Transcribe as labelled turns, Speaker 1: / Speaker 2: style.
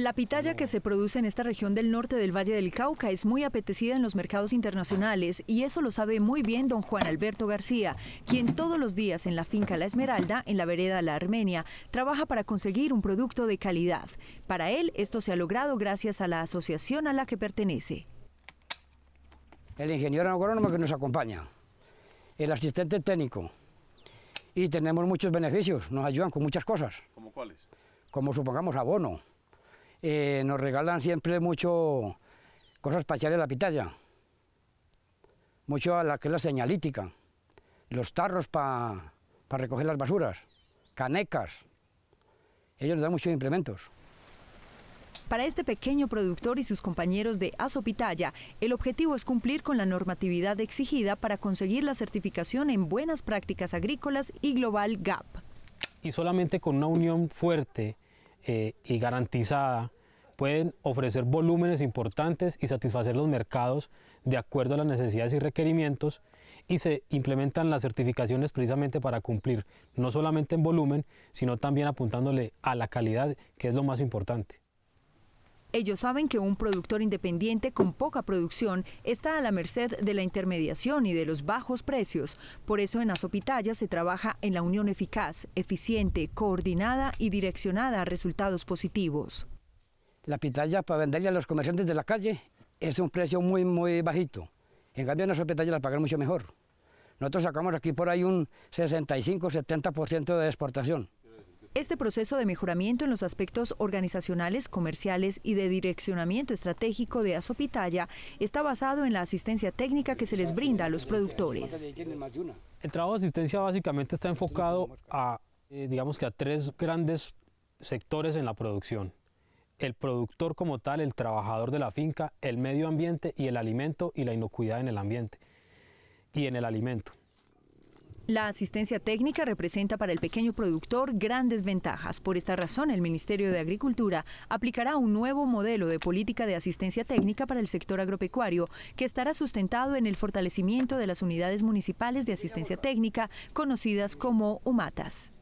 Speaker 1: La pitaya que se produce en esta región del norte del Valle del Cauca es muy apetecida en los mercados internacionales y eso lo sabe muy bien don Juan Alberto García, quien todos los días en la finca La Esmeralda, en la vereda La Armenia, trabaja para conseguir un producto de calidad. Para él esto se ha logrado gracias a la asociación a la que pertenece.
Speaker 2: El ingeniero agrónomo que nos acompaña, el asistente técnico y tenemos muchos beneficios, nos ayudan con muchas cosas. ¿Como cuáles? Como supongamos abono eh, nos regalan siempre mucho cosas para echarle la pitaya, mucho a la que es la señalítica, los tarros para recoger las basuras, canecas, ellos nos dan muchos implementos.
Speaker 1: Para este pequeño productor y sus compañeros de Azopitaya, el objetivo es cumplir con la normatividad exigida para conseguir la certificación en buenas prácticas agrícolas y Global GAP.
Speaker 3: Y solamente con una unión fuerte eh, y garantizada, pueden ofrecer volúmenes importantes y satisfacer los mercados de acuerdo a las necesidades y requerimientos y se implementan las certificaciones precisamente para cumplir no solamente en volumen, sino también apuntándole a la calidad, que es lo más importante.
Speaker 1: Ellos saben que un productor independiente con poca producción está a la merced de la intermediación y de los bajos precios. Por eso en Azopitaya se trabaja en la unión eficaz, eficiente, coordinada y direccionada a resultados positivos.
Speaker 2: La pitaya para venderle a los comerciantes de la calle es un precio muy, muy bajito. En cambio, en Azopitaya la pagan mucho mejor. Nosotros sacamos aquí por ahí un 65-70% de exportación.
Speaker 1: Este proceso de mejoramiento en los aspectos organizacionales, comerciales y de direccionamiento estratégico de Azopitaya está basado en la asistencia técnica que se les brinda a los productores.
Speaker 3: El trabajo de asistencia básicamente está enfocado a, eh, digamos que a tres grandes sectores en la producción. El productor como tal, el trabajador de la finca, el medio ambiente y el alimento y la inocuidad en el ambiente y en el alimento.
Speaker 1: La asistencia técnica representa para el pequeño productor grandes ventajas. Por esta razón, el Ministerio de Agricultura aplicará un nuevo modelo de política de asistencia técnica para el sector agropecuario que estará sustentado en el fortalecimiento de las unidades municipales de asistencia técnica, conocidas como UMATAS.